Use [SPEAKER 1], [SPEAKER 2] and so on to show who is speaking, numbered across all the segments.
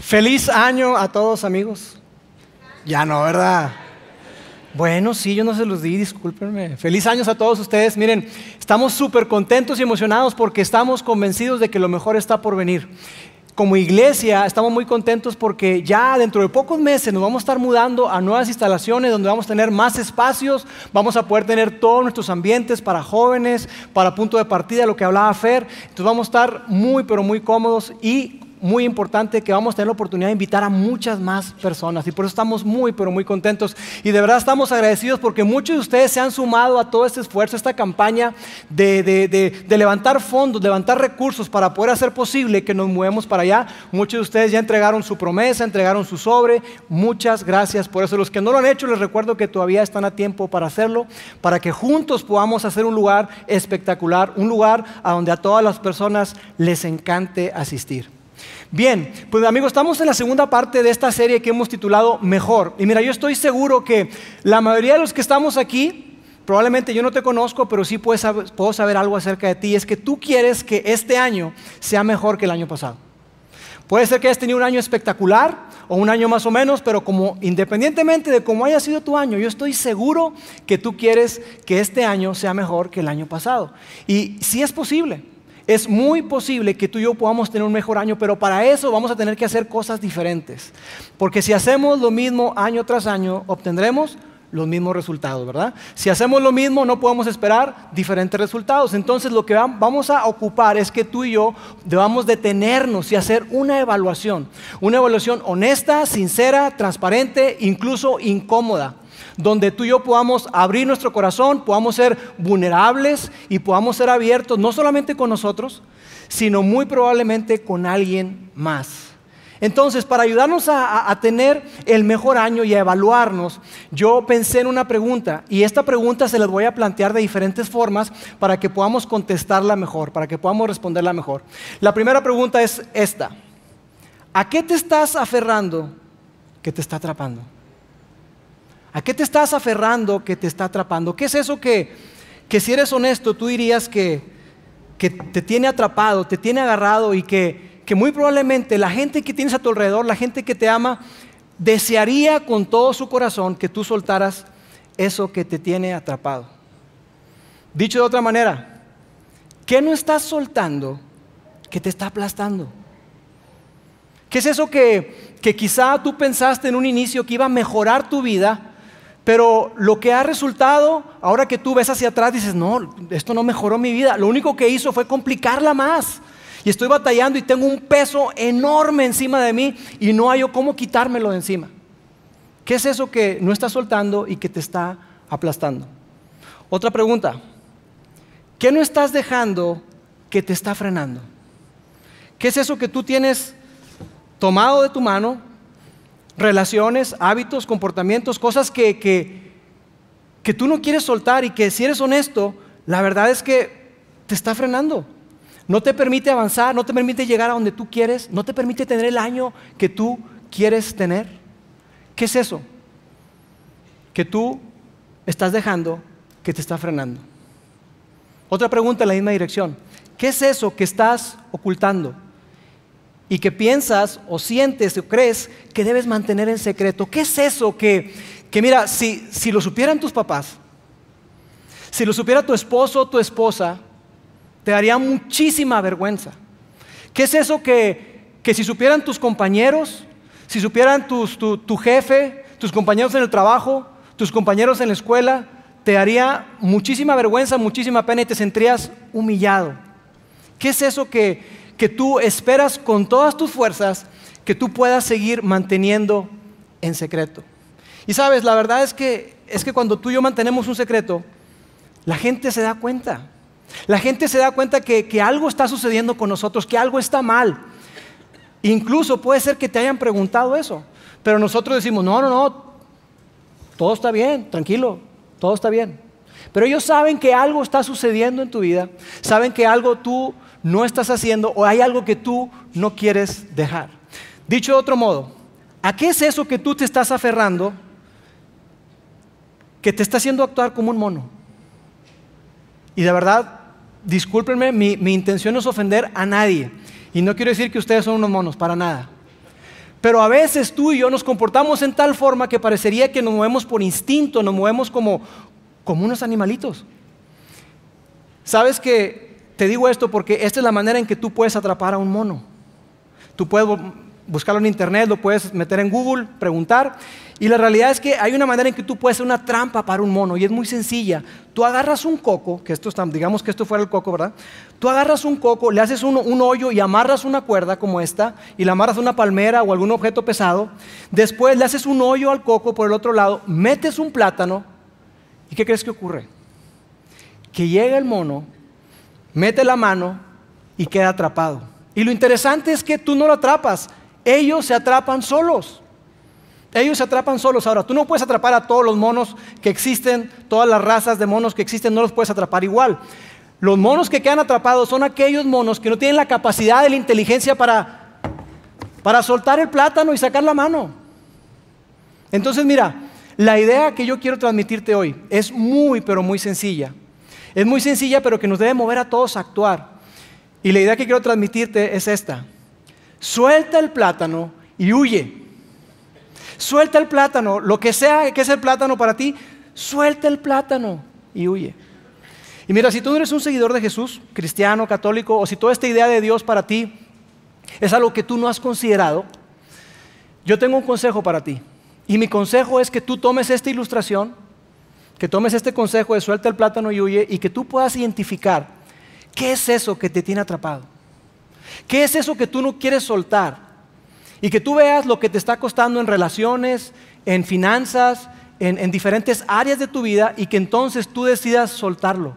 [SPEAKER 1] Feliz año a todos amigos. Ya no, ¿verdad? Bueno, sí, yo no se los di, discúlpenme. Feliz años a todos ustedes. Miren, estamos súper contentos y emocionados porque estamos convencidos de que lo mejor está por venir como iglesia estamos muy contentos porque ya dentro de pocos meses nos vamos a estar mudando a nuevas instalaciones donde vamos a tener más espacios, vamos a poder tener todos nuestros ambientes para jóvenes, para punto de partida, lo que hablaba Fer. Entonces vamos a estar muy, pero muy cómodos y muy importante que vamos a tener la oportunidad de invitar a muchas más personas y por eso estamos muy, pero muy contentos y de verdad estamos agradecidos porque muchos de ustedes se han sumado a todo este esfuerzo, esta campaña de, de, de, de levantar fondos, levantar recursos para poder hacer posible que nos movemos para allá. Muchos de ustedes ya entregaron su promesa, entregaron su sobre, muchas gracias por eso. Los que no lo han hecho, les recuerdo que todavía están a tiempo para hacerlo, para que juntos podamos hacer un lugar espectacular, un lugar a donde a todas las personas les encante asistir. Bien, pues amigos, estamos en la segunda parte de esta serie que hemos titulado Mejor. Y mira, yo estoy seguro que la mayoría de los que estamos aquí, probablemente yo no te conozco, pero sí puedo saber algo acerca de ti, es que tú quieres que este año sea mejor que el año pasado. Puede ser que hayas tenido un año espectacular o un año más o menos, pero como independientemente de cómo haya sido tu año, yo estoy seguro que tú quieres que este año sea mejor que el año pasado. Y si sí es posible es muy posible que tú y yo podamos tener un mejor año, pero para eso vamos a tener que hacer cosas diferentes. Porque si hacemos lo mismo año tras año, obtendremos los mismos resultados, ¿verdad? Si hacemos lo mismo, no podemos esperar diferentes resultados. Entonces, lo que vamos a ocupar es que tú y yo debamos detenernos y hacer una evaluación, una evaluación honesta, sincera, transparente, incluso incómoda donde tú y yo podamos abrir nuestro corazón, podamos ser vulnerables y podamos ser abiertos, no solamente con nosotros, sino muy probablemente con alguien más. Entonces, para ayudarnos a, tener el mejor año y a evaluarnos, yo pensé en una pregunta y esta pregunta se la voy a plantear de diferentes formas para que podamos contestarla mejor, para que podamos responderla mejor. La primera pregunta es esta. ¿A qué te estás aferrando que te está atrapando? ¿A qué te estás aferrando que te está atrapando? ¿Qué es eso que, que si eres honesto tú dirías que, que te tiene atrapado, te tiene agarrado y que, muy probablemente la gente que tienes a tu alrededor, la gente que te ama, desearía con todo su corazón que tú soltaras eso que te tiene atrapado? Dicho de otra manera, ¿qué no estás soltando que te está aplastando? ¿Qué es eso que, que, quizá tú pensaste en un inicio que iba a mejorar tu vida, pero lo que ha resultado, ahora que tú ves hacia atrás, dices, no, esto no mejoró mi vida. Lo único que hizo fue complicarla más. Y estoy batallando y tengo un peso enorme encima de mí y no hay cómo quitármelo de encima. ¿Qué es eso que no estás soltando y que te está aplastando? Otra pregunta. ¿Qué no estás dejando que te está frenando? ¿Qué es eso que tú tienes tomado de tu mano relaciones, hábitos, comportamientos, cosas que, que, que tú no quieres soltar y que si eres honesto, la verdad es que te está frenando. No te permite avanzar, no te permite llegar a donde tú quieres, no te permite tener el año que tú quieres tener. ¿Qué es eso? Que tú estás dejando que te está frenando. Otra pregunta en la misma dirección. ¿Qué es eso que estás ocultando? y que piensas o sientes o crees que debes mantener en secreto. ¿Qué es eso que, que mira, si, si lo supieran tus papás, si lo supiera tu esposo o tu esposa, te daría muchísima vergüenza. ¿Qué es eso que, si supieran tus compañeros, si supieran tu, tu jefe, tus compañeros en el trabajo, tus compañeros en la escuela, te haría muchísima vergüenza, muchísima pena y te sentirías humillado? ¿Qué es eso que, que tú esperas con todas tus fuerzas que tú puedas seguir manteniendo en secreto. Y sabes, la verdad es que, es que cuando tú y yo mantenemos un secreto, la gente se da cuenta. La gente se da cuenta que, que algo está sucediendo con nosotros, que algo está mal. Incluso puede ser que te hayan preguntado eso, pero nosotros decimos, no, no, no, todo está bien, tranquilo, todo está bien. Pero ellos saben que algo está sucediendo en tu vida, saben que algo tú no estás haciendo o hay algo que tú no quieres dejar. Dicho de otro modo, ¿a qué es eso que tú te estás aferrando que te está haciendo actuar como un mono? Y de verdad, discúlpenme, mi, intención no es ofender a nadie. Y no quiero decir que ustedes son unos monos, para nada. Pero a veces tú y yo nos comportamos en tal forma que parecería que nos movemos por instinto, nos movemos como, como unos animalitos. Sabes que te digo esto porque esta es la manera en que tú puedes atrapar a un mono. Tú puedes buscarlo en internet, lo puedes meter en Google, preguntar. Y la realidad es que hay una manera en que tú puedes hacer una trampa para un mono y es muy sencilla. Tú agarras un coco, que esto tan digamos que esto fuera el coco, ¿verdad? Tú agarras un coco, le haces un, un hoyo y amarras una cuerda como esta y la amarras a una palmera o algún objeto pesado. Después le haces un hoyo al coco por el otro lado, metes un plátano y ¿qué crees que ocurre? Que llega el mono mete la mano y queda atrapado. Y lo interesante es que tú no lo atrapas, ellos se atrapan solos. Ellos se atrapan solos. Ahora, tú no puedes atrapar a todos los monos que existen, todas las razas de monos que existen, no los puedes atrapar igual. Los monos que quedan atrapados son aquellos monos que no tienen la capacidad de la inteligencia para, para soltar el plátano y sacar la mano. Entonces, mira, la idea que yo quiero transmitirte hoy es muy, pero muy sencilla. Es muy sencilla, pero que nos debe mover a todos a actuar. Y la idea que quiero transmitirte es esta. Suelta el plátano y huye. Suelta el plátano, lo que sea que es el plátano para ti, suelta el plátano y huye. Y mira, si tú no eres un seguidor de Jesús, cristiano, católico, o si toda esta idea de Dios para ti es algo que tú no has considerado, yo tengo un consejo para ti. Y mi consejo es que tú tomes esta ilustración que tomes este consejo de suelta el plátano y huye y que tú puedas identificar qué es eso que te tiene atrapado. ¿Qué es eso que tú no quieres soltar? Y que tú veas lo que te está costando en relaciones, en finanzas, en, en, diferentes áreas de tu vida y que entonces tú decidas soltarlo.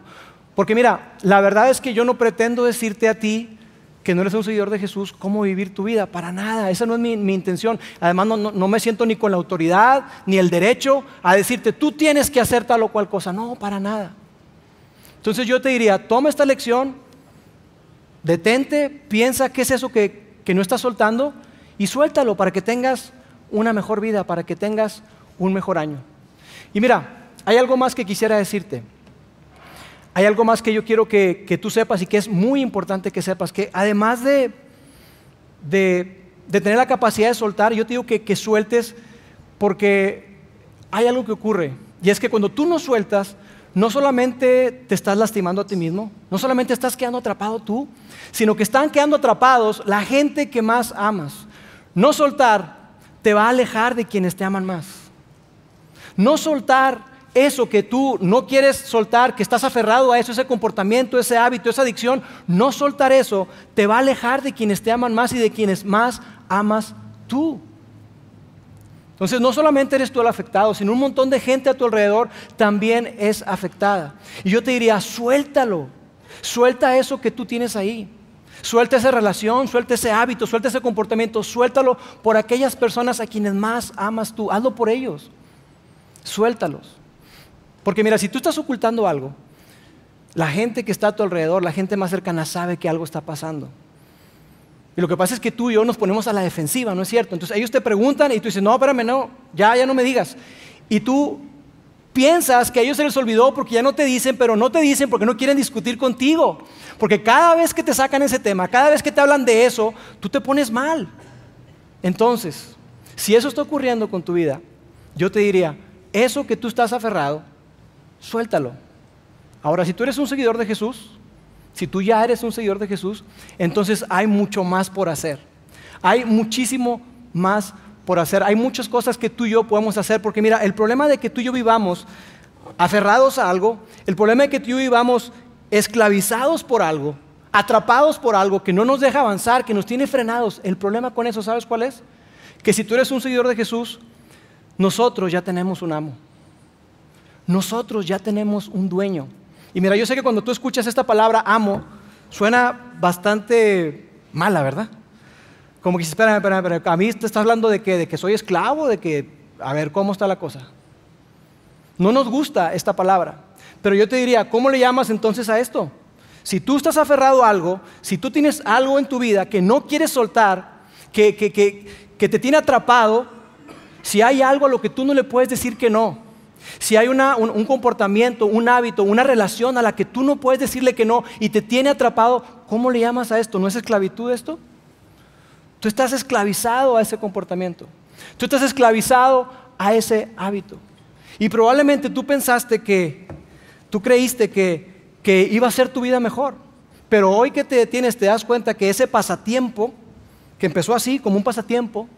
[SPEAKER 1] Porque mira, la verdad es que yo no pretendo decirte a ti que no eres un seguidor de Jesús, ¿cómo vivir tu vida? Para nada, esa no es mi, intención. Además, no, me siento ni con la autoridad, ni el derecho a decirte, tú tienes que hacer tal o cual cosa. No, para nada. Entonces yo te diría, toma esta lección, detente, piensa qué es eso que, que no estás soltando y suéltalo para que tengas una mejor vida, para que tengas un mejor año. Y mira, hay algo más que quisiera decirte. Hay algo más que yo quiero que, tú sepas y que es muy importante que sepas, que además de, de, tener la capacidad de soltar, yo te digo que, que sueltes porque hay algo que ocurre. Y es que cuando tú no sueltas, no solamente te estás lastimando a ti mismo, no solamente estás quedando atrapado tú, sino que están quedando atrapados la gente que más amas. No soltar te va a alejar de quienes te aman más. No soltar eso que tú no quieres soltar, que estás aferrado a eso, ese comportamiento, ese hábito, esa adicción, no soltar eso te va a alejar de quienes te aman más y de quienes más amas tú. Entonces no solamente eres tú el afectado, sino un montón de gente a tu alrededor también es afectada. Y yo te diría, suéltalo, suelta eso que tú tienes ahí. Suelta esa relación, suelta ese hábito, suelta ese comportamiento, suéltalo por aquellas personas a quienes más amas tú. Hazlo por ellos. Suéltalos. Porque mira, si tú estás ocultando algo, la gente que está a tu alrededor, la gente más cercana sabe que algo está pasando. Y lo que pasa es que tú y yo nos ponemos a la defensiva, ¿no es cierto? Entonces ellos te preguntan y tú dices, no, espérame, no, ya, ya no me digas. Y tú piensas que a ellos se les olvidó porque ya no te dicen, pero no te dicen porque no quieren discutir contigo. Porque cada vez que te sacan ese tema, cada vez que te hablan de eso, tú te pones mal. Entonces, si eso está ocurriendo con tu vida, yo te diría, eso que tú estás aferrado, suéltalo. Ahora, si tú eres un seguidor de Jesús, si tú ya eres un seguidor de Jesús, entonces hay mucho más por hacer. Hay muchísimo más por hacer. Hay muchas cosas que tú y yo podemos hacer, porque mira, el problema de que tú y yo vivamos aferrados a algo, el problema de que tú y yo vivamos esclavizados por algo, atrapados por algo que no nos deja avanzar, que nos tiene frenados, el problema con eso, ¿sabes cuál es? Que si tú eres un seguidor de Jesús, nosotros ya tenemos un amo. Nosotros ya tenemos un dueño. Y mira, yo sé que cuando tú escuchas esta palabra amo, suena bastante mala, ¿verdad? Como que espérame, espérame, espérame. A mí te estás hablando de que, de que soy esclavo, de que, a ver, ¿cómo está la cosa? No nos gusta esta palabra. Pero yo te diría, ¿cómo le llamas entonces a esto? Si tú estás aferrado a algo, si tú tienes algo en tu vida que no quieres soltar, que te tiene atrapado, si hay algo a lo que tú no le puedes decir que no, si hay un, comportamiento, un hábito, una relación a la que tú no puedes decirle que no y te tiene atrapado, ¿cómo le llamas a esto? ¿No es esclavitud esto? Tú estás esclavizado a ese comportamiento. Tú estás esclavizado a ese hábito. Y probablemente tú pensaste que, tú creíste que, que iba a ser tu vida mejor. Pero hoy que te detienes te das cuenta que ese pasatiempo, que empezó así como un pasatiempo,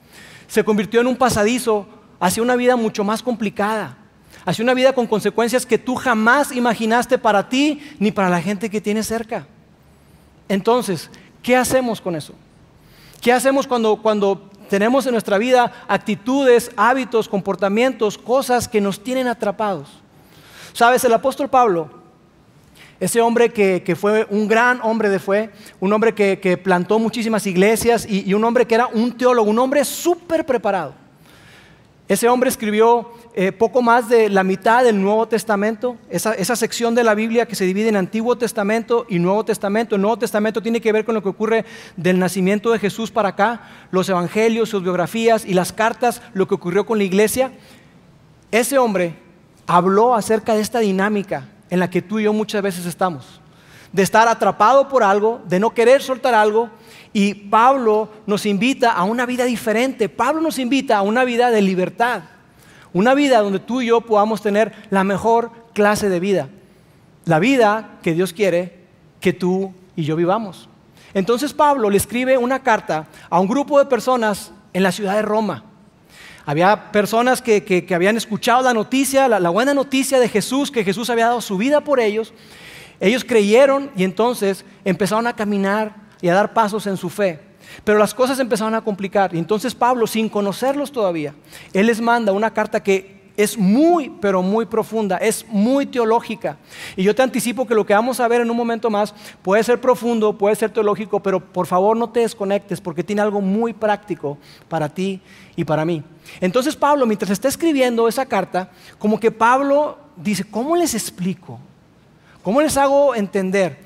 [SPEAKER 1] se convirtió en un pasadizo hacia una vida mucho más complicada hacia una vida con consecuencias que tú jamás imaginaste para ti ni para la gente que tienes cerca. Entonces, ¿qué hacemos con eso? ¿Qué hacemos cuando, cuando tenemos en nuestra vida actitudes, hábitos, comportamientos, cosas que nos tienen atrapados? Sabes, el apóstol Pablo, ese hombre que, fue un gran hombre de fe, un hombre que, plantó muchísimas iglesias y un hombre que era un teólogo, un hombre súper preparado ese hombre escribió eh, poco más de la mitad del Nuevo Testamento, esa, esa, sección de la Biblia que se divide en Antiguo Testamento y Nuevo Testamento. El Nuevo Testamento tiene que ver con lo que ocurre del nacimiento de Jesús para acá, los evangelios, sus biografías y las cartas, lo que ocurrió con la iglesia. Ese hombre habló acerca de esta dinámica en la que tú y yo muchas veces estamos, de estar atrapado por algo, de no querer soltar algo, y Pablo nos invita a una vida diferente. Pablo nos invita a una vida de libertad. Una vida donde tú y yo podamos tener la mejor clase de vida. La vida que Dios quiere que tú y yo vivamos. Entonces Pablo le escribe una carta a un grupo de personas en la ciudad de Roma. Había personas que, habían escuchado la noticia, la, la buena noticia de Jesús, que Jesús había dado su vida por ellos. Ellos creyeron y entonces empezaron a caminar y a dar pasos en su fe. Pero las cosas empezaron a complicar. Y entonces Pablo, sin conocerlos todavía, él les manda una carta que es muy, pero muy profunda, es muy teológica. Y yo te anticipo que lo que vamos a ver en un momento más puede ser profundo, puede ser teológico, pero por favor no te desconectes porque tiene algo muy práctico para ti y para mí. Entonces Pablo, mientras está escribiendo esa carta, como que Pablo dice, ¿cómo les explico? ¿Cómo les hago entender?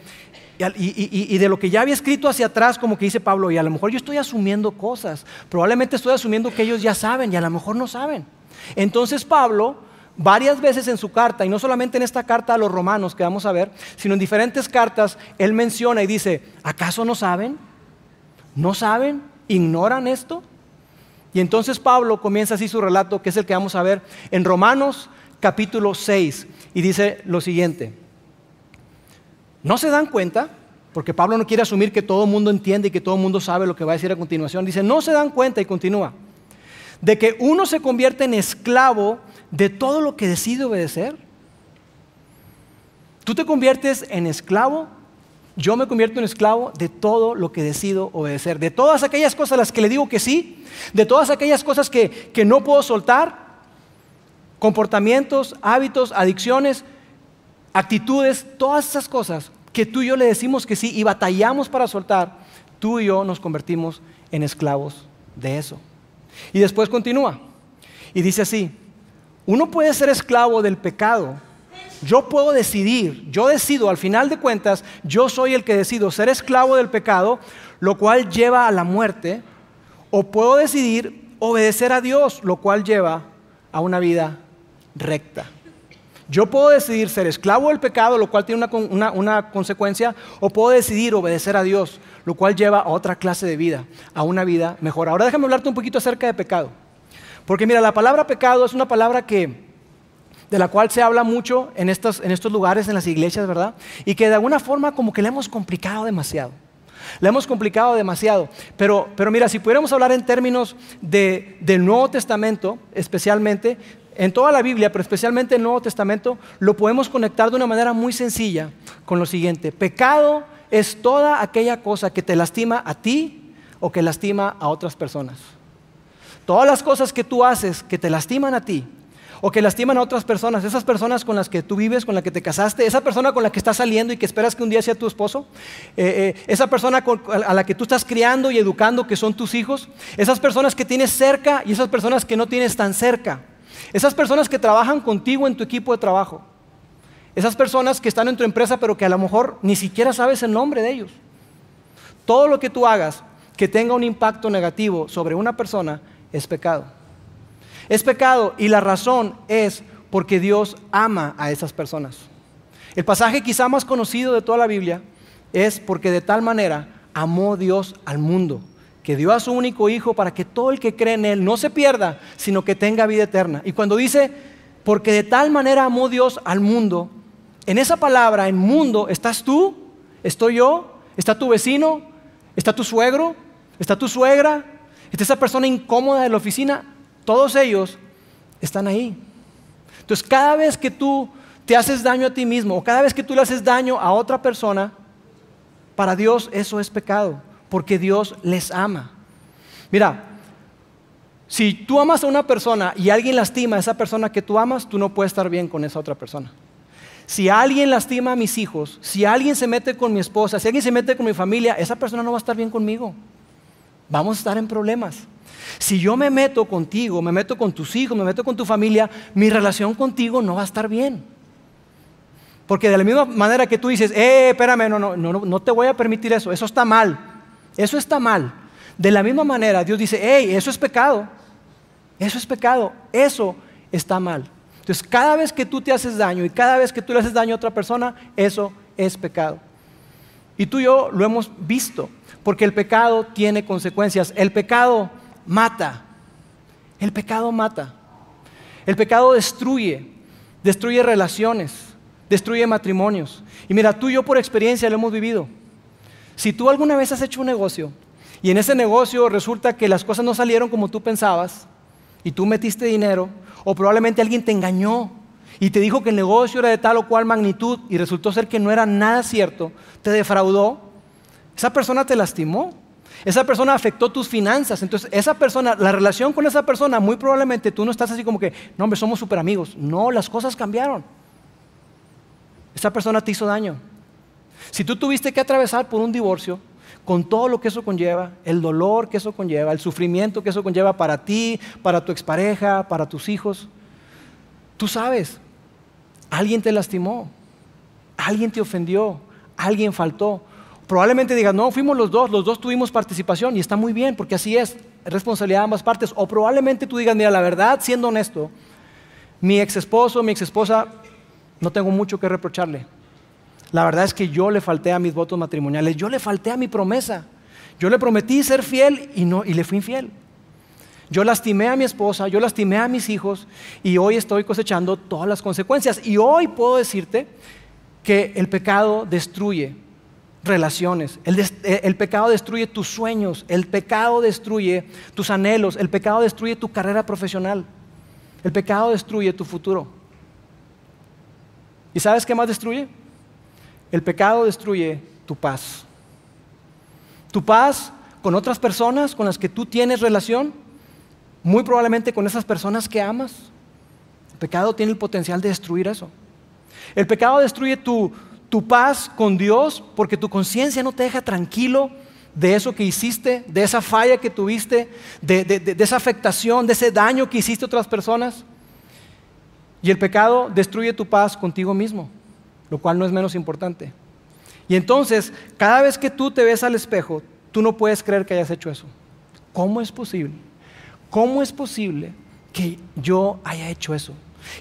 [SPEAKER 1] y, de lo que ya había escrito hacia atrás, como que dice Pablo, y a lo mejor yo estoy asumiendo cosas, probablemente estoy asumiendo que ellos ya saben y a lo mejor no saben. Entonces Pablo, varias veces en su carta, y no solamente en esta carta a los romanos que vamos a ver, sino en diferentes cartas, él menciona y dice, ¿acaso no saben? ¿No saben? ¿Ignoran esto? Y entonces Pablo comienza así su relato, que es el que vamos a ver en Romanos capítulo 6, y dice lo siguiente. No se dan cuenta, porque Pablo no quiere asumir que todo el mundo entiende y que todo el mundo sabe lo que va a decir a continuación. Dice, no se dan cuenta y continúa, de que uno se convierte en esclavo de todo lo que decide obedecer. Tú te conviertes en esclavo, yo me convierto en esclavo de todo lo que decido obedecer, de todas aquellas cosas a las que le digo que sí, de todas aquellas cosas que, que no puedo soltar, comportamientos, hábitos, adicciones, actitudes, todas esas cosas que tú y yo le decimos que sí y batallamos para soltar, tú y yo nos convertimos en esclavos de eso. Y después continúa y dice así, uno puede ser esclavo del pecado. Yo puedo decidir, yo decido, al final de cuentas, yo soy el que decido ser esclavo del pecado, lo cual lleva a la muerte, o puedo decidir obedecer a Dios, lo cual lleva a una vida recta. Yo puedo decidir ser esclavo del pecado, lo cual tiene una, consecuencia, o puedo decidir obedecer a Dios, lo cual lleva a otra clase de vida, a una vida mejor. Ahora déjame hablarte un poquito acerca de pecado. Porque mira, la palabra pecado es una palabra que, de la cual se habla mucho en estos, en estos lugares, en las iglesias, ¿verdad? Y que de alguna forma como que le hemos complicado demasiado. La hemos complicado demasiado. Pero, pero mira, si pudiéramos hablar en términos del Nuevo Testamento, especialmente, en toda la Biblia, pero especialmente en el Nuevo Testamento, lo podemos conectar de una manera muy sencilla con lo siguiente. Pecado es toda aquella cosa que te lastima a ti o que lastima a otras personas. Todas las cosas que tú haces que te lastiman a ti o que lastiman a otras personas, esas personas con las que tú vives, con la que te casaste, esa persona con la que estás saliendo y que esperas que un día sea tu esposo, eh, eh, esa persona a la que tú estás criando y educando que son tus hijos, esas personas que tienes cerca y esas personas que no tienes tan cerca. Esas personas que trabajan contigo en tu equipo de trabajo. Esas personas que están en tu empresa pero que a lo mejor ni siquiera sabes el nombre de ellos. Todo lo que tú hagas que tenga un impacto negativo sobre una persona es pecado. Es pecado y la razón es porque Dios ama a esas personas. El pasaje quizá más conocido de toda la Biblia es porque de tal manera amó Dios al mundo que dio a su único Hijo para que todo el que cree en Él no se pierda, sino que tenga vida eterna. Y cuando dice, porque de tal manera amó Dios al mundo, en esa palabra, en mundo, estás tú, estoy yo, está tu vecino, está tu suegro, está tu suegra, está esa persona incómoda de la oficina, todos ellos están ahí. Entonces, cada vez que tú te haces daño a ti mismo o cada vez que tú le haces daño a otra persona, para Dios eso es pecado porque Dios les ama. Mira, si tú amas a una persona y alguien lastima a esa persona que tú amas, tú no puedes estar bien con esa otra persona. Si alguien lastima a mis hijos, si alguien se mete con mi esposa, si alguien se mete con mi familia, esa persona no va a estar bien conmigo. Vamos a estar en problemas. Si yo me meto contigo, me meto con tus hijos, me meto con tu familia, mi relación contigo no va a estar bien. Porque de la misma manera que tú dices, eh, espérame, no, no, no, no te voy a permitir eso, eso está mal. Eso está mal. De la misma manera, Dios dice, hey, eso es pecado. Eso es pecado. Eso está mal. Entonces, cada vez que tú te haces daño y cada vez que tú le haces daño a otra persona, eso es pecado. Y tú y yo lo hemos visto, porque el pecado tiene consecuencias. El pecado mata. El pecado mata. El pecado destruye. Destruye relaciones. Destruye matrimonios. Y mira, tú y yo por experiencia lo hemos vivido. Si tú alguna vez has hecho un negocio y en ese negocio resulta que las cosas no salieron como tú pensabas y tú metiste dinero, o probablemente alguien te engañó y te dijo que el negocio era de tal o cual magnitud y resultó ser que no era nada cierto, te defraudó, esa persona te lastimó, esa persona afectó tus finanzas. Entonces, esa persona, la relación con esa persona, muy probablemente tú no estás así como que, no, hombre, somos súper amigos. No, las cosas cambiaron. Esa persona te hizo daño. Si tú tuviste que atravesar por un divorcio, con todo lo que eso conlleva, el dolor que eso conlleva, el sufrimiento que eso conlleva para ti, para tu expareja, para tus hijos, tú sabes, alguien te lastimó, alguien te ofendió, alguien faltó. Probablemente digas, no, fuimos los dos, los dos tuvimos participación y está muy bien, porque así es, responsabilidad de ambas partes. O probablemente tú digas, mira, la verdad, siendo honesto, mi ex esposo, mi exesposa, no tengo mucho que reprocharle. La verdad es que yo le falté a mis votos matrimoniales, yo le falté a mi promesa. Yo le prometí ser fiel y, no, y le fui infiel. Yo lastimé a mi esposa, yo lastimé a mis hijos y hoy estoy cosechando todas las consecuencias. Y hoy puedo decirte que el pecado destruye relaciones, el, eh, el, pecado destruye tus sueños, el pecado destruye tus anhelos, el pecado destruye tu carrera profesional, el pecado destruye tu futuro. ¿Y sabes qué más destruye? El pecado destruye tu paz. Tu paz con otras personas con las que tú tienes relación, muy probablemente con esas personas que amas. El pecado tiene el potencial de destruir eso. El pecado destruye tu, tu paz con Dios porque tu conciencia no te deja tranquilo de eso que hiciste, de esa falla que tuviste, de, esa afectación, de ese daño que hiciste a otras personas. Y el pecado destruye tu paz contigo mismo lo cual no es menos importante. Y entonces, cada vez que tú te ves al espejo, tú no puedes creer que hayas hecho eso. ¿Cómo es posible? ¿Cómo es posible que yo haya hecho eso?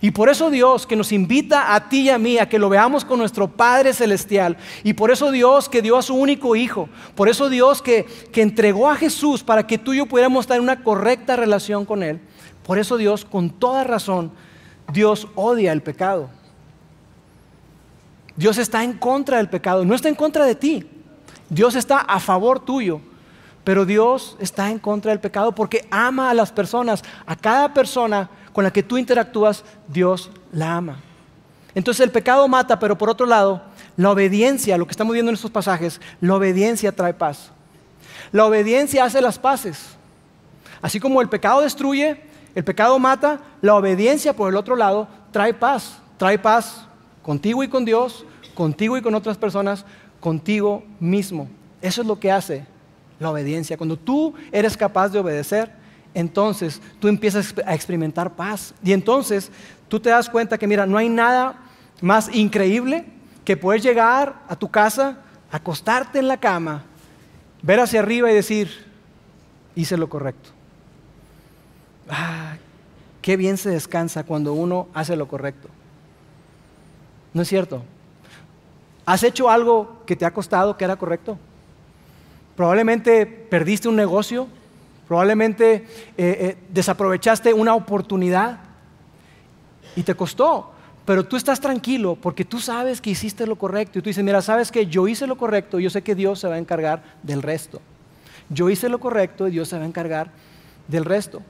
[SPEAKER 1] Y por eso Dios que nos invita a ti y a mí a que lo veamos con nuestro Padre Celestial. Y por eso Dios que dio a su único Hijo. Por eso Dios que, entregó a Jesús para que tú y yo pudiéramos estar en una correcta relación con Él. Por eso Dios, con toda razón, Dios odia el pecado. Dios está en contra del pecado, no está en contra de ti. Dios está a favor tuyo, pero Dios está en contra del pecado porque ama a las personas. A cada persona con la que tú interactúas, Dios la ama. Entonces el pecado mata, pero por otro lado, la obediencia, lo que estamos viendo en estos pasajes, la obediencia trae paz. La obediencia hace las paces. Así como el pecado destruye, el pecado mata, la obediencia por el otro lado trae paz. Trae paz contigo y con Dios contigo y con otras personas, contigo mismo. Eso es lo que hace la obediencia. Cuando tú eres capaz de obedecer, entonces tú empiezas a experimentar paz. Y entonces tú te das cuenta que, mira, no hay nada más increíble que poder llegar a tu casa, acostarte en la cama, ver hacia arriba y decir, hice lo correcto. Ah, qué bien se descansa cuando uno hace lo correcto. ¿No es cierto? ¿Has hecho algo que te ha costado que era correcto? Probablemente perdiste un negocio, probablemente eh, eh, desaprovechaste una oportunidad y te costó, pero tú estás tranquilo porque tú sabes que hiciste lo correcto y tú dices, mira, sabes que yo hice lo correcto, yo sé que Dios se va a encargar del resto. Yo hice lo correcto y Dios se va a encargar del resto.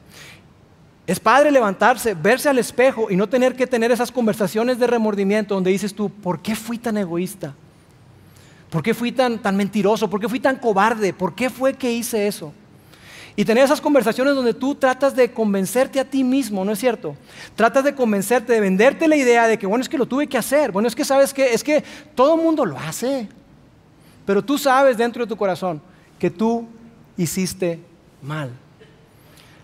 [SPEAKER 1] Es padre levantarse, verse al espejo y no tener que tener esas conversaciones de remordimiento donde dices tú, ¿por qué fui tan egoísta? ¿Por qué fui tan, mentiroso? ¿Por qué fui tan cobarde? ¿Por qué fue que hice eso? Y tener esas conversaciones donde tú tratas de convencerte a ti mismo, ¿no es cierto? Tratas de convencerte, de venderte la idea de que, bueno, es que lo tuve que hacer, bueno, es que sabes que, es que todo el mundo lo hace. Pero tú sabes dentro de tu corazón que tú hiciste mal.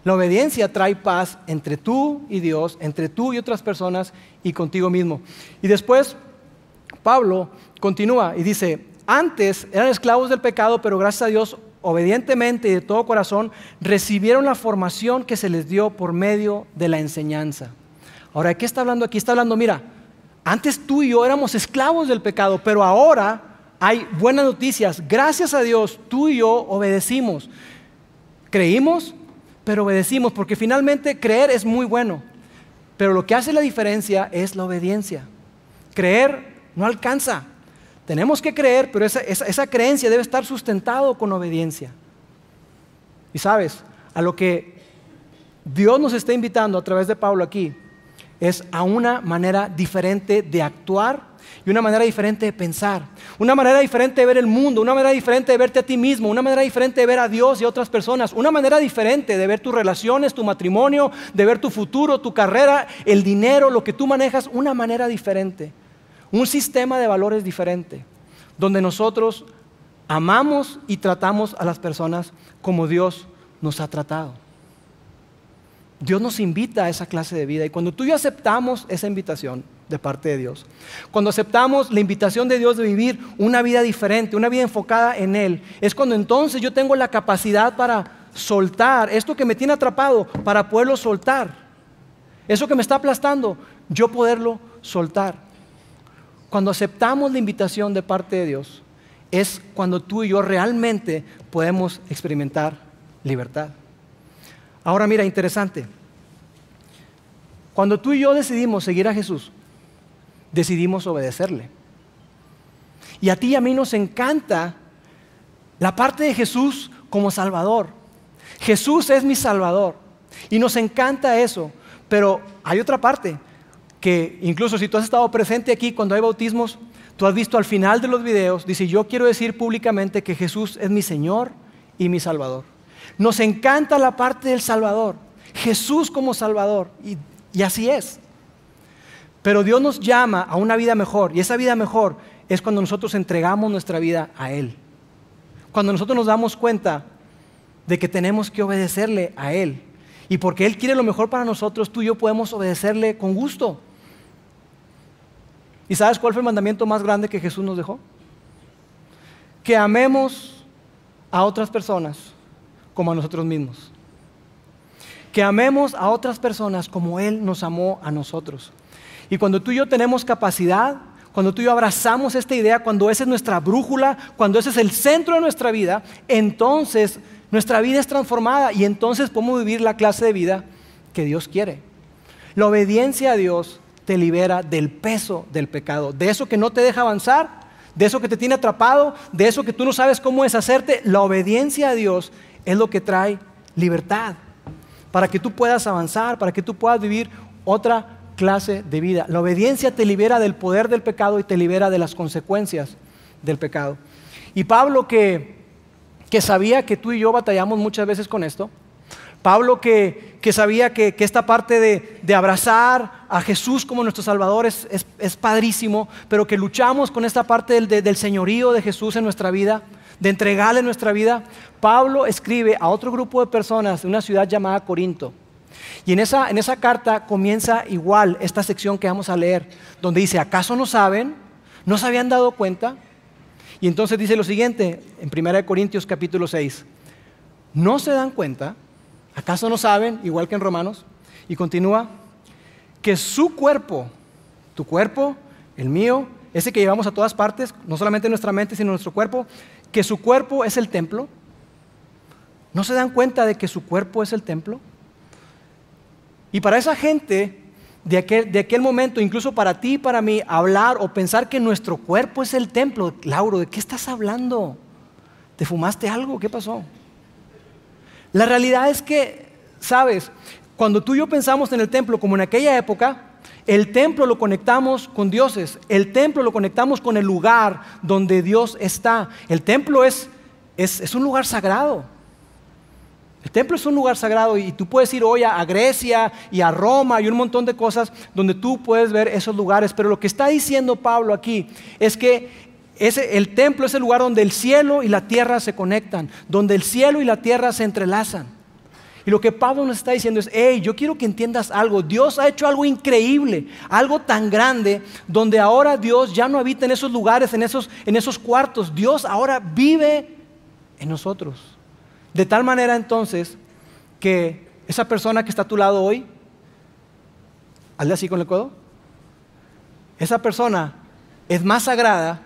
[SPEAKER 1] La obediencia trae paz entre tú y Dios, entre tú y otras personas y contigo mismo. Y después Pablo continúa y dice, antes eran esclavos del pecado, pero gracias a Dios, obedientemente y de todo corazón, recibieron la formación que se les dio por medio de la enseñanza. Ahora, ¿qué está hablando aquí? Está hablando, mira, antes tú y yo éramos esclavos del pecado, pero ahora hay buenas noticias. Gracias a Dios, tú y yo obedecimos. Creímos, pero obedecimos, porque finalmente creer es muy bueno, pero lo que hace la diferencia es la obediencia. Creer no alcanza. Tenemos que creer, pero esa, creencia debe estar sustentado con obediencia. Y sabes, a lo que Dios nos está invitando a través de Pablo aquí es a una manera diferente de actuar y una manera diferente de pensar, una manera diferente de ver el mundo, una manera diferente de verte a ti mismo, una manera diferente de ver a Dios y a otras personas, una manera diferente de ver tus relaciones, tu matrimonio, de ver tu futuro, tu carrera, el dinero, lo que tú manejas, una manera diferente, un sistema de valores diferente, donde nosotros amamos y tratamos a las personas como Dios nos ha tratado. Dios nos invita a esa clase de vida y cuando tú y yo aceptamos esa invitación de parte de Dios, cuando aceptamos la invitación de Dios de vivir una vida diferente, una vida enfocada en Él, es cuando entonces yo tengo la capacidad para soltar esto que me tiene atrapado, para poderlo soltar, eso que me está aplastando, yo poderlo soltar. Cuando aceptamos la invitación de parte de Dios, es cuando tú y yo realmente podemos experimentar libertad. Ahora mira, interesante. Cuando tú y yo decidimos seguir a Jesús, decidimos obedecerle. Y a ti y a mí nos encanta la parte de Jesús como Salvador. Jesús es mi Salvador. Y nos encanta eso. Pero hay otra parte, que incluso si tú has estado presente aquí cuando hay bautismos, tú has visto al final de los videos, dice, yo quiero decir públicamente que Jesús es mi Señor y mi Salvador. Nos encanta la parte del Salvador, Jesús como Salvador, y, así es. Pero Dios nos llama a una vida mejor, y esa vida mejor es cuando nosotros entregamos nuestra vida a Él. Cuando nosotros nos damos cuenta de que tenemos que obedecerle a Él. Y porque Él quiere lo mejor para nosotros, tú y yo podemos obedecerle con gusto. ¿Y sabes cuál fue el mandamiento más grande que Jesús nos dejó? Que amemos a otras personas como a nosotros mismos. Que amemos a otras personas como Él nos amó a nosotros. Y cuando tú y yo tenemos capacidad, cuando tú y yo abrazamos esta idea, cuando esa es nuestra brújula, cuando ese es el centro de nuestra vida, entonces nuestra vida es transformada y entonces podemos vivir la clase de vida que Dios quiere. La obediencia a Dios te libera del peso del pecado, de eso que no te deja avanzar, de eso que te tiene atrapado, de eso que tú no sabes cómo deshacerte. La obediencia a Dios es lo que trae libertad, para que tú puedas avanzar, para que tú puedas vivir otra clase de vida. La obediencia te libera del poder del pecado y te libera de las consecuencias del pecado. Y Pablo que, que sabía que tú y yo batallamos muchas veces con esto, Pablo que, sabía que, esta parte de, abrazar a Jesús como nuestro Salvador es, padrísimo, pero que luchamos con esta parte del, del, señorío de Jesús en nuestra vida de entregarle nuestra vida, Pablo escribe a otro grupo de personas de una ciudad llamada Corinto. Y en esa, en esa carta comienza igual esta sección que vamos a leer, donde dice, ¿acaso no saben? ¿No se habían dado cuenta? Y entonces dice lo siguiente, en 1 Corintios capítulo 6, ¿no se dan cuenta? ¿Acaso no saben, igual que en Romanos? Y continúa, que su cuerpo, tu cuerpo, el mío, ese que llevamos a todas partes, no solamente nuestra mente, sino nuestro cuerpo, que su cuerpo es el templo? ¿No se dan cuenta de que su cuerpo es el templo? Y para esa gente de aquel, momento, incluso para ti y para mí, hablar o pensar que nuestro cuerpo es el templo, Lauro, ¿de qué estás hablando? ¿Te fumaste algo? ¿Qué pasó? La realidad es que, sabes, cuando tú y yo pensamos en el templo como en aquella época, el templo lo conectamos con dioses, el templo lo conectamos con el lugar donde Dios está. El templo es, un lugar sagrado. El templo es un lugar sagrado y tú puedes ir hoy a, Grecia y a Roma y un montón de cosas donde tú puedes ver esos lugares. Pero lo que está diciendo Pablo aquí es que ese, el templo es el lugar donde el cielo y la tierra se conectan, donde el cielo y la tierra se entrelazan. Y lo que Pablo nos está diciendo es, hey, yo quiero que entiendas algo. Dios ha hecho algo increíble, algo tan grande, donde ahora Dios ya no habita en esos lugares, en esos, cuartos. Dios ahora vive en nosotros. De tal manera entonces que esa persona que está a tu lado hoy, hazle así con el codo, esa persona es más sagrada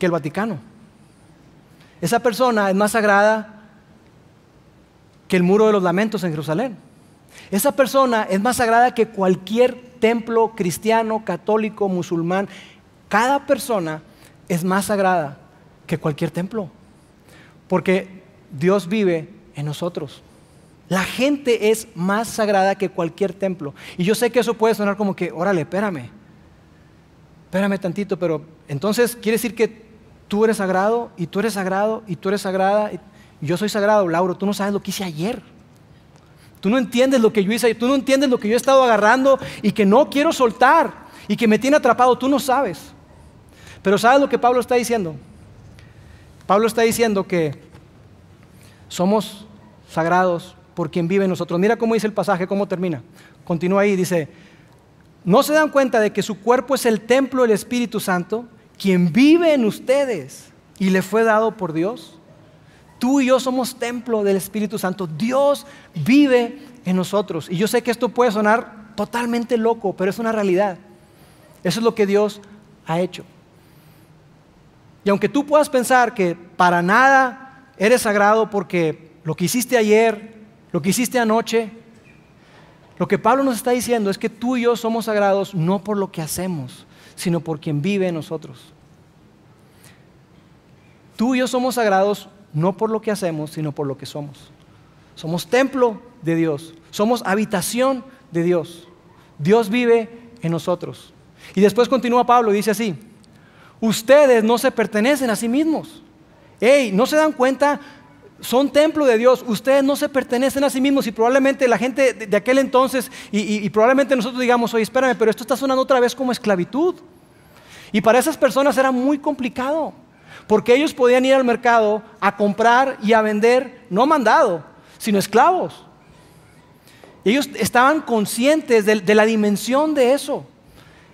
[SPEAKER 1] que el Vaticano. Esa persona es más sagrada que el muro de los lamentos en Jerusalén. Esa persona es más sagrada que cualquier templo cristiano, católico, musulmán. Cada persona es más sagrada que cualquier templo. Porque Dios vive en nosotros. La gente es más sagrada que cualquier templo. Y yo sé que eso puede sonar como que, órale, espérame. Espérame tantito, pero entonces quiere decir que tú eres sagrado y tú eres sagrado y tú eres sagrada. Y yo soy sagrado, Lauro, tú no sabes lo que hice ayer. Tú no entiendes lo que yo hice, tú no entiendes lo que yo he estado agarrando y que no quiero soltar y que me tiene atrapado, tú no sabes. Pero ¿sabes lo que Pablo está diciendo? Pablo está diciendo que somos sagrados por quien vive en nosotros. Mira cómo dice el pasaje, cómo termina. Continúa ahí, dice, ¿no se dan cuenta de que su cuerpo es el templo del Espíritu Santo, quien vive en ustedes y le fue dado por Dios? Tú y yo somos templo del Espíritu Santo. Dios vive en nosotros. Y yo sé que esto puede sonar totalmente loco, pero es una realidad. Eso es lo que Dios ha hecho. Y aunque tú puedas pensar que para nada eres sagrado porque lo que hiciste ayer, lo que hiciste anoche, lo que Pablo nos está diciendo es que tú y yo somos sagrados no por lo que hacemos, sino por quien vive en nosotros. Tú y yo somos sagrados no por lo que hacemos, sino por lo que somos. Somos templo de Dios, somos habitación de Dios. Dios vive en nosotros. Y después continúa Pablo y dice así, ustedes no se pertenecen a sí mismos. Hey, ¿no se dan cuenta? Son templo de Dios, ustedes no se pertenecen a sí mismos y probablemente la gente de aquel entonces y, y probablemente nosotros digamos, oye, espérame, pero esto está sonando otra vez como esclavitud. Y para esas personas era muy complicado, porque ellos podían ir al mercado a comprar y a vender, no mandado, sino esclavos. Ellos estaban conscientes de, la dimensión de eso.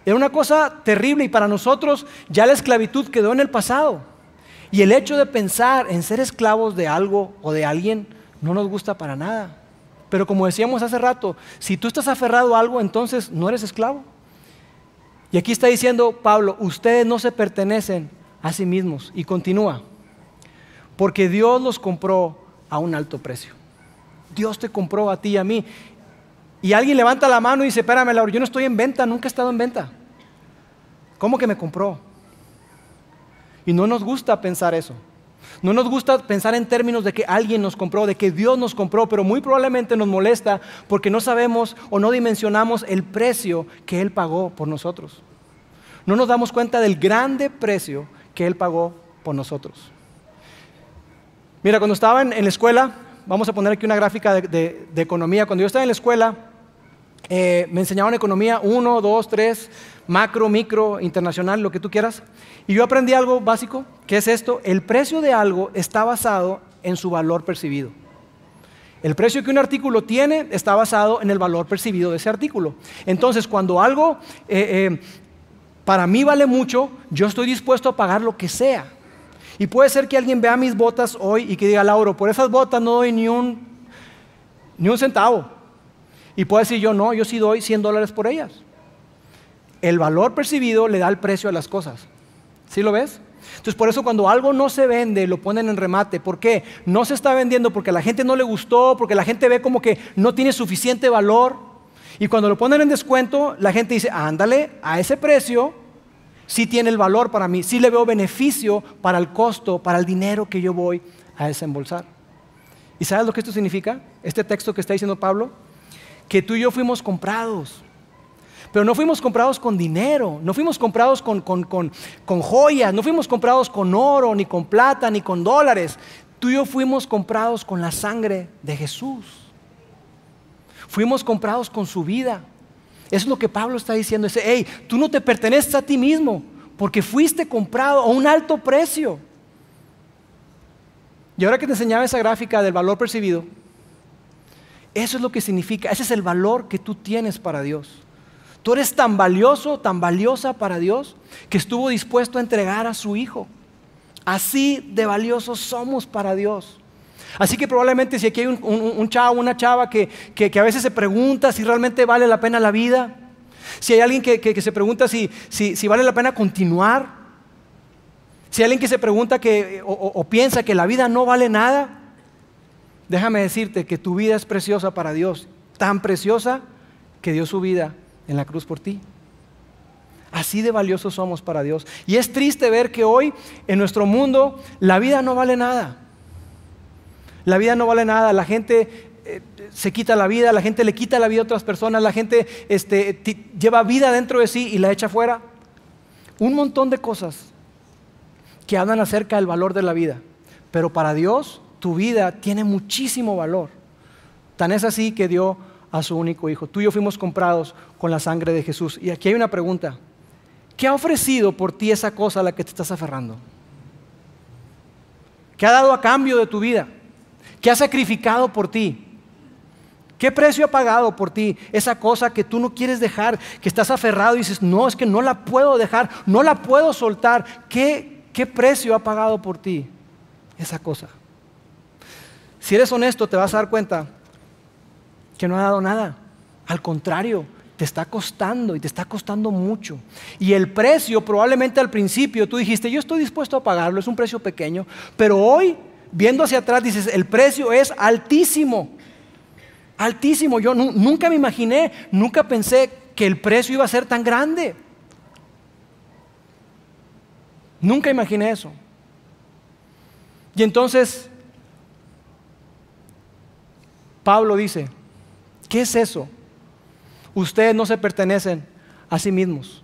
[SPEAKER 1] Era una cosa terrible y para nosotros ya la esclavitud quedó en el pasado. Y el hecho de pensar en ser esclavos de algo o de alguien no nos gusta para nada. Pero como decíamos hace rato, si tú estás aferrado a algo, entonces no eres esclavo. Y aquí está diciendo Pablo, ustedes no se pertenecen a sí mismos. Y continúa, porque Dios los compró a un alto precio. Dios te compró a ti y a mí. Y alguien levanta la mano y dice, espérame, Laura, yo no estoy en venta, nunca he estado en venta. ¿Cómo que me compró? Y no nos gusta pensar eso. No nos gusta pensar en términos de que alguien nos compró, de que Dios nos compró, pero muy probablemente nos molesta porque no sabemos o no dimensionamos el precio que Él pagó por nosotros. No nos damos cuenta del grande precio que Él pagó por nosotros. Mira, cuando estaba en, la escuela, vamos a poner aquí una gráfica de, economía, cuando yo estaba en la escuela, eh, me enseñaban economía 1, 2, 3, macro, micro, internacional, lo que tú quieras. Y yo aprendí algo básico, que es esto, el precio de algo está basado en su valor percibido. El precio que un artículo tiene está basado en el valor percibido de ese artículo. Entonces, cuando algo eh, eh, para mí vale mucho, yo estoy dispuesto a pagar lo que sea. Y puede ser que alguien vea mis botas hoy y que diga, Lauro, por esas botas no doy ni un, ni un centavo. Y puede decir yo, no, yo sí doy 100 dólares por ellas. El valor percibido le da el precio a las cosas. ¿Sí lo ves? Entonces por eso cuando algo no se vende, lo ponen en remate. ¿Por qué? No se está vendiendo porque a la gente no le gustó, porque la gente ve como que no tiene suficiente valor. Y cuando lo ponen en descuento, la gente dice, ándale, a ese precio sí tiene el valor para mí, sí le veo beneficio para el costo, para el dinero que yo voy a desembolsar. ¿Y sabes lo que esto significa? Este texto que está diciendo Pablo, que tú y yo fuimos comprados. Pero no fuimos comprados con dinero, no fuimos comprados con, con joyas, no fuimos comprados con oro, ni con plata, ni con dólares. Tú y yo fuimos comprados con la sangre de Jesús. Fuimos comprados con su vida. Eso es lo que Pablo está diciendo. Dice, hey, tú no te perteneces a ti mismo porque fuiste comprado a un alto precio. Y ahora que te enseñaba esa gráfica del valor percibido, eso es lo que significa, ese es el valor que tú tienes para Dios. Tú eres tan valioso, tan valiosa para Dios, que estuvo dispuesto a entregar a su Hijo. Así de valiosos somos para Dios. Así que probablemente si aquí hay un, un, chavo, una chava que, a veces se pregunta si realmente vale la pena la vida, si hay alguien que, se pregunta si, si, vale la pena continuar, si hay alguien que se pregunta que, o, o piensa que la vida no vale nada, déjame decirte que tu vida es preciosa para Dios, tan preciosa que dio su vida en la cruz por ti. Así de valiosos somos para Dios. Y es triste ver que hoy en nuestro mundo la vida no vale nada. La vida no vale nada, la gente eh, se quita la vida, la gente le quita la vida a otras personas, la gente este, lleva vida dentro de sí y la echa fuera. Un montón de cosas que hablan acerca del valor de la vida. Pero para Dios tu vida tiene muchísimo valor. Tan es así que dio a su único hijo. Tú y yo fuimos comprados con la sangre de Jesús. Y aquí hay una pregunta. ¿Qué ha ofrecido por ti esa cosa a la que te estás aferrando? ¿Qué ha dado a cambio de tu vida? ¿Qué ha sacrificado por ti. ¿Qué precio ha pagado por ti esa cosa que tú no quieres dejar, que estás aferrado y dices, no, es que no la puedo dejar, no la puedo soltar? ¿Qué, qué precio ha pagado por ti esa cosa? Si eres honesto, te vas a dar cuenta que no ha dado nada. Al contrario, te está costando y te está costando mucho. Y el precio, probablemente al principio tú dijiste, yo estoy dispuesto a pagarlo, es un precio pequeño, pero hoy viendo hacia atrás, dices, el precio es altísimo, altísimo. Yo nunca me imaginé, nunca pensé que el precio iba a ser tan grande. Nunca imaginé eso. Y entonces, Pablo dice, ¿qué es eso? Ustedes no se pertenecen a sí mismos,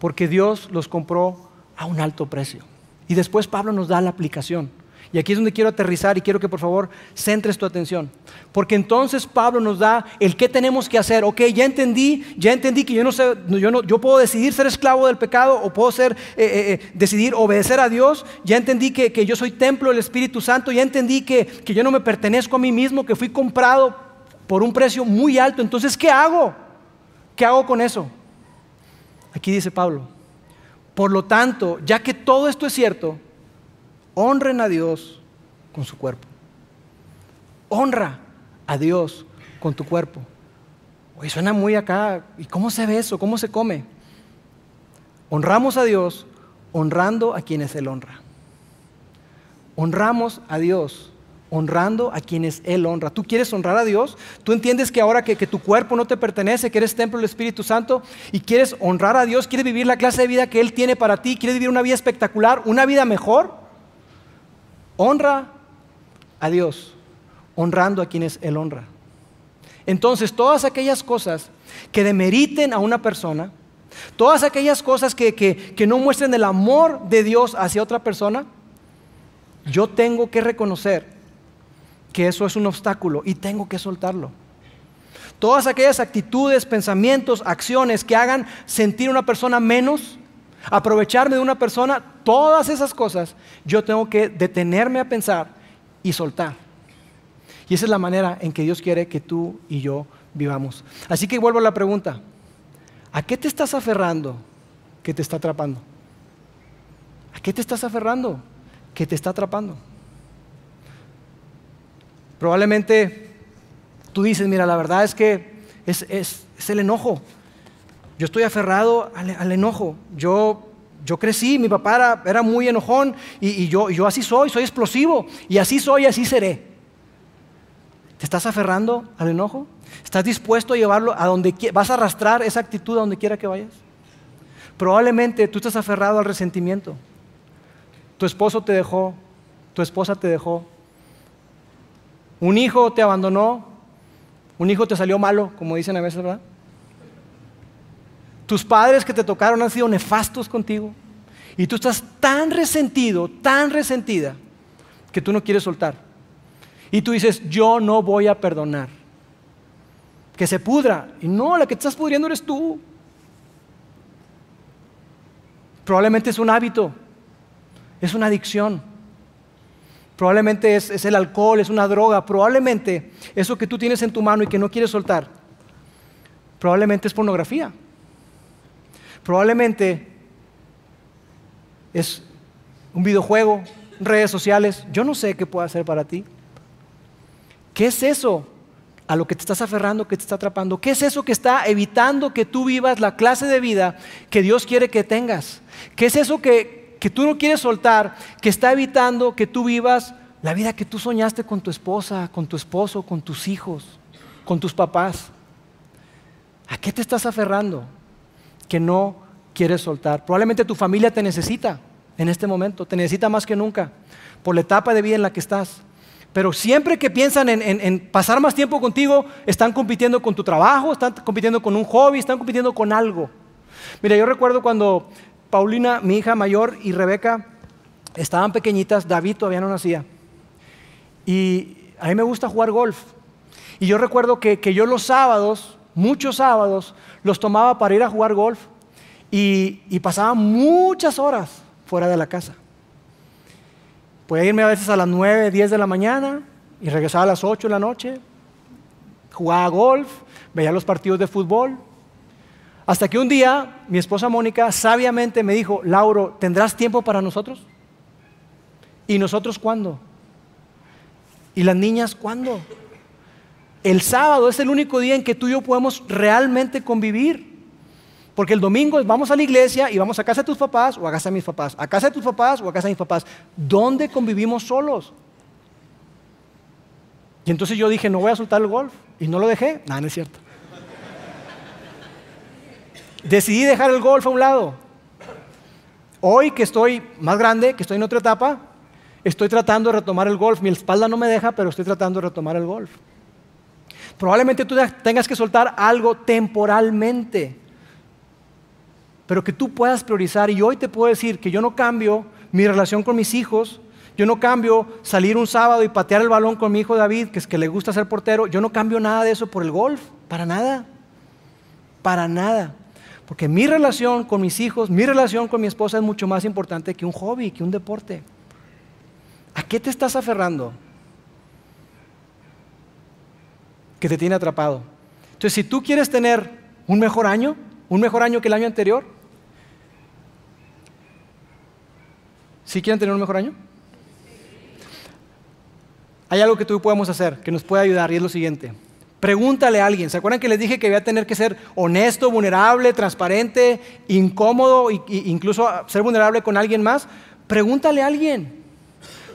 [SPEAKER 1] porque Dios los compró a un alto precio. Y después Pablo nos da la aplicación. Y aquí es donde quiero aterrizar y quiero que por favor centres tu atención. Porque entonces Pablo nos da el qué tenemos que hacer. Ok, ya entendí, ya entendí que yo no sé, yo, no, puedo decidir ser esclavo del pecado o puedo ser, eh, eh, eh, decidir obedecer a Dios. Ya entendí que, yo soy templo del Espíritu Santo. Ya entendí que yo no me pertenezco a mí mismo, que fui comprado por un precio muy alto. Entonces, ¿qué hago? ¿Qué hago con eso? Aquí dice Pablo. Por lo tanto, ya que todo esto es cierto, honren a Dios con su cuerpo. Honra a Dios con tu cuerpo. Oye, suena muy acá. ¿Y cómo se ve eso? ¿Cómo se come? Honramos a Dios honrando a quienes Él honra. Honramos a Dios honrando a quienes Él honra. ¿Tú quieres honrar a Dios? ¿Tú entiendes que ahora que, que, tu cuerpo no te pertenece, que eres templo del Espíritu Santo y quieres honrar a Dios, quieres vivir la clase de vida que Él tiene para ti, quieres vivir una vida espectacular, una vida mejor? honra a Dios, honrando a quienes Él honra. Entonces, todas aquellas cosas que demeriten a una persona, todas aquellas cosas que, que no muestren el amor de Dios hacia otra persona, yo tengo que reconocer que eso es un obstáculo y tengo que soltarlo. Todas aquellas actitudes, pensamientos, acciones que hagan sentir a una persona menos, aprovecharme de una persona, todas esas cosas, yo tengo que detenerme a pensar y soltar. Y esa es la manera en que Dios quiere que tú y yo vivamos. Así que vuelvo a la pregunta, ¿a qué te estás aferrando que te está atrapando? ¿A qué te estás aferrando que te está atrapando? Probablemente tú dices, mira, la verdad es que es, es el enojo, yo estoy aferrado al, enojo. Yo, yo crecí, mi papá era, muy enojón y, yo, así soy, soy explosivo y así soy, así seré. ¿Te estás aferrando al enojo? ¿Estás dispuesto a llevarlo a donde vas a arrastrar esa actitud a donde quiera que vayas? Probablemente tú estás aferrado al resentimiento. Tu esposo te dejó, tu esposa te dejó. Un hijo te abandonó, un hijo te salió malo, como dicen a veces, ¿verdad? Tus padres que te tocaron han sido nefastos contigo. Y tú estás tan resentido, tan resentida, que tú no quieres soltar. Y tú dices, yo no voy a perdonar. Que se pudra. Y no, la que te estás pudriendo eres tú. Probablemente es un hábito, es una adicción. Probablemente es, es, el alcohol, es una droga. Probablemente eso que tú tienes en tu mano y que no quieres soltar, probablemente es pornografía probablemente es un videojuego, redes sociales, yo no sé qué puede hacer para ti. ¿Qué es eso a lo que te estás aferrando, que te está atrapando? ¿Qué es eso que está evitando que tú vivas la clase de vida que Dios quiere que tengas? ¿Qué es eso que, que tú no quieres soltar, que está evitando que tú vivas la vida que tú soñaste con tu esposa, con tu esposo, con tus hijos, con tus papás? ¿A qué te estás aferrando? que no quieres soltar. Probablemente tu familia te necesita en este momento, te necesita más que nunca por la etapa de vida en la que estás. Pero siempre que piensan en, pasar más tiempo contigo, están compitiendo con tu trabajo, están compitiendo con un hobby, están compitiendo con algo. Mira, yo recuerdo cuando Paulina, mi hija mayor, y Rebeca estaban pequeñitas, David todavía no nacía. Y a mí me gusta jugar golf. Y yo recuerdo que yo los sábados, muchos sábados, los tomaba para ir a jugar golf y, pasaba muchas horas fuera de la casa. Podía irme a veces a las 9, 10 de la mañana y regresaba a las 8 de la noche, jugaba golf, veía los partidos de fútbol. Hasta que un día mi esposa Mónica sabiamente me dijo, Lauro, ¿tendrás tiempo para nosotros? ¿Y nosotros cuándo? ¿Y las niñas cuándo? El sábado es el único día en que tú y yo podemos realmente convivir. Porque el domingo vamos a la iglesia y vamos a casa de tus papás o a casa de mis papás, a casa de tus papás o a casa de mis papás. ¿Dónde convivimos solos? Y entonces yo dije, no voy a soltar el golf. Y no lo dejé. Nada, no es cierto. Decidí dejar el golf a un lado. Hoy que estoy más grande, que estoy en otra etapa, estoy tratando de retomar el golf. Mi espalda no me deja, pero estoy tratando de retomar el golf. Probablemente tú tengas que soltar algo temporalmente, pero que tú puedas priorizar. Y hoy te puedo decir que yo no cambio mi relación con mis hijos, yo no cambio salir un sábado y patear el balón con mi hijo David, que es que le gusta ser portero, yo no cambio nada de eso por el golf, para nada, para nada. Porque mi relación con mis hijos, mi relación con mi esposa es mucho más importante que un hobby, que un deporte. ¿A qué te estás aferrando? que te tiene atrapado. Entonces, si tú quieres tener un mejor año, un mejor año que el año anterior, si ¿sí quieren tener un mejor año? Hay algo que tú podemos hacer que nos puede ayudar y es lo siguiente. Pregúntale a alguien. ¿Se acuerdan que les dije que voy a tener que ser honesto, vulnerable, transparente, incómodo e incluso ser vulnerable con alguien más? Pregúntale a alguien.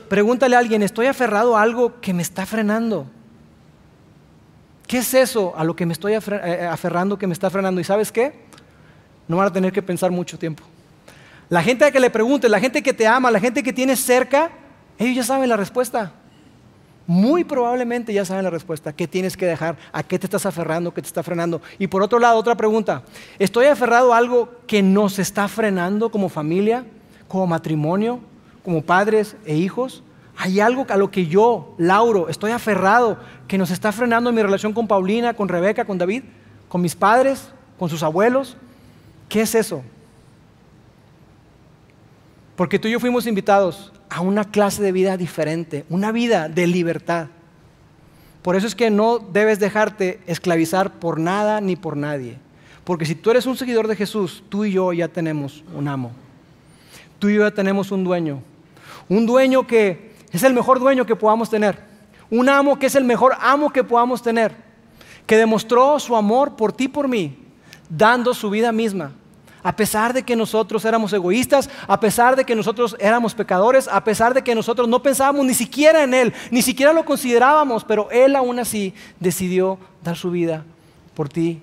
[SPEAKER 1] Pregúntale a alguien, estoy aferrado a algo que me está frenando. ¿Qué es eso a lo que me estoy eh, eh, aferrando, que me está frenando? ¿Y sabes qué? No van a tener que pensar mucho tiempo. La gente a que le preguntes, la gente que te ama, la gente que tienes cerca, ellos ya saben la respuesta. Muy probablemente ya saben la respuesta. ¿Qué tienes que dejar? ¿A qué te estás aferrando? ¿Qué te está frenando? Y por otro lado, otra pregunta. ¿Estoy aferrado a algo que nos está frenando como familia, como matrimonio, como padres e hijos? Hay algo a lo que yo, Lauro, estoy aferrado, que nos está frenando en mi relación con Paulina, con Rebeca, con David, con mis padres, con sus abuelos. ¿Qué es eso? Porque tú y yo fuimos invitados a una clase de vida diferente, una vida de libertad. Por eso es que no debes dejarte esclavizar por nada ni por nadie. Porque si tú eres un seguidor de Jesús, tú y yo ya tenemos un amo. Tú y yo ya tenemos un dueño. Un dueño que es el mejor dueño que podamos tener. Un amo que es el mejor amo que podamos tener. Que demostró su amor por ti y por mí, dando su vida misma. A pesar de que nosotros éramos egoístas, a pesar de que nosotros éramos pecadores, a pesar de que nosotros no pensábamos ni siquiera en Él, ni siquiera lo considerábamos, pero Él aún así decidió dar su vida por ti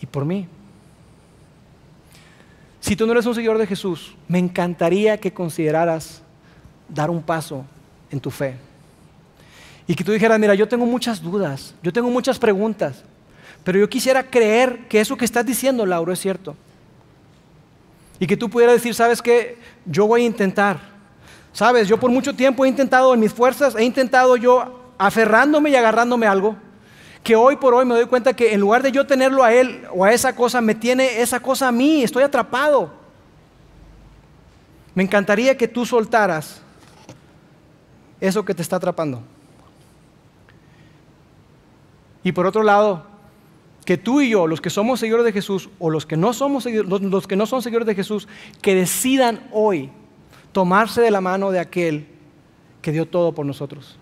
[SPEAKER 1] y por mí. Si tú no eres un señor de Jesús, me encantaría que consideraras dar un paso en tu fe. Y que tú dijeras, mira, yo tengo muchas dudas, yo tengo muchas preguntas, pero yo quisiera creer que eso que estás diciendo, Lauro, es cierto. Y que tú pudieras decir, sabes qué, yo voy a intentar. Sabes, yo por mucho tiempo he intentado en mis fuerzas, he intentado yo aferrándome y agarrándome algo, que hoy por hoy me doy cuenta que en lugar de yo tenerlo a él o a esa cosa, me tiene esa cosa a mí, estoy atrapado. Me encantaría que tú soltaras eso que te está atrapando. Y por otro lado, que tú y yo, los que somos seguidores de Jesús o los que no somos los, que no son seguidores de Jesús, que decidan hoy tomarse de la mano de aquel que dio todo por nosotros.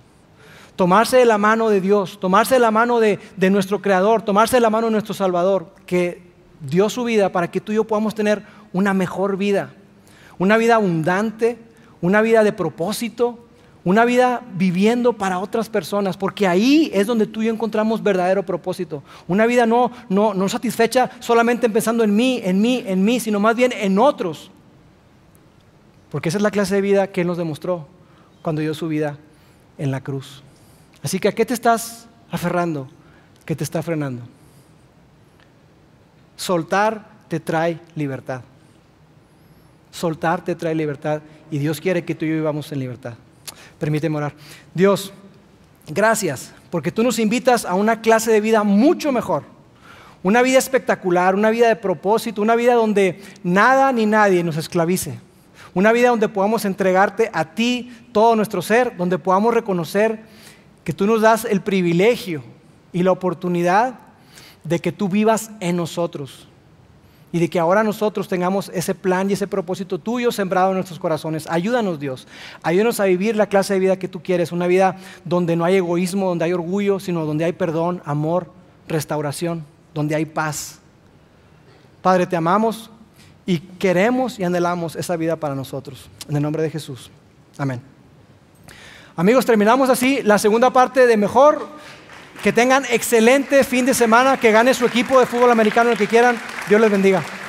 [SPEAKER 1] Tomarse de la mano de Dios, tomarse de la mano de nuestro Creador, tomarse de la mano de nuestro Salvador, que dio su vida para que tú y yo podamos tener una mejor vida, una vida abundante, una vida de propósito, una vida viviendo para otras personas, porque ahí es donde tú y yo encontramos verdadero propósito. Una vida no, no, no satisfecha solamente pensando en mí, en mí, en mí, sino más bien en otros. Porque esa es la clase de vida que Él nos demostró cuando dio su vida en la cruz. Así que ¿a qué te estás aferrando? ¿Qué te está frenando? Soltar te trae libertad. Soltar te trae libertad y Dios quiere que tú y yo vivamos en libertad. Permíteme orar. Dios, gracias, porque tú nos invitas a una clase de vida mucho mejor. Una vida espectacular, una vida de propósito, una vida donde nada ni nadie nos esclavice. Una vida donde podamos entregarte a ti todo nuestro ser, donde podamos reconocer que tú nos das el privilegio y la oportunidad de que tú vivas en nosotros y de que ahora nosotros tengamos ese plan y ese propósito tuyo sembrado en nuestros corazones. Ayúdanos Dios, ayúdanos a vivir la clase de vida que tú quieres, una vida donde no hay egoísmo, donde hay orgullo, sino donde hay perdón, amor, restauración, donde hay paz. Padre, te amamos y queremos y anhelamos esa vida para nosotros. En el nombre de Jesús. Amén. Amigos, terminamos así la segunda parte de Mejor. Que tengan excelente fin de semana, que gane su equipo de fútbol americano el que quieran. Dios les bendiga.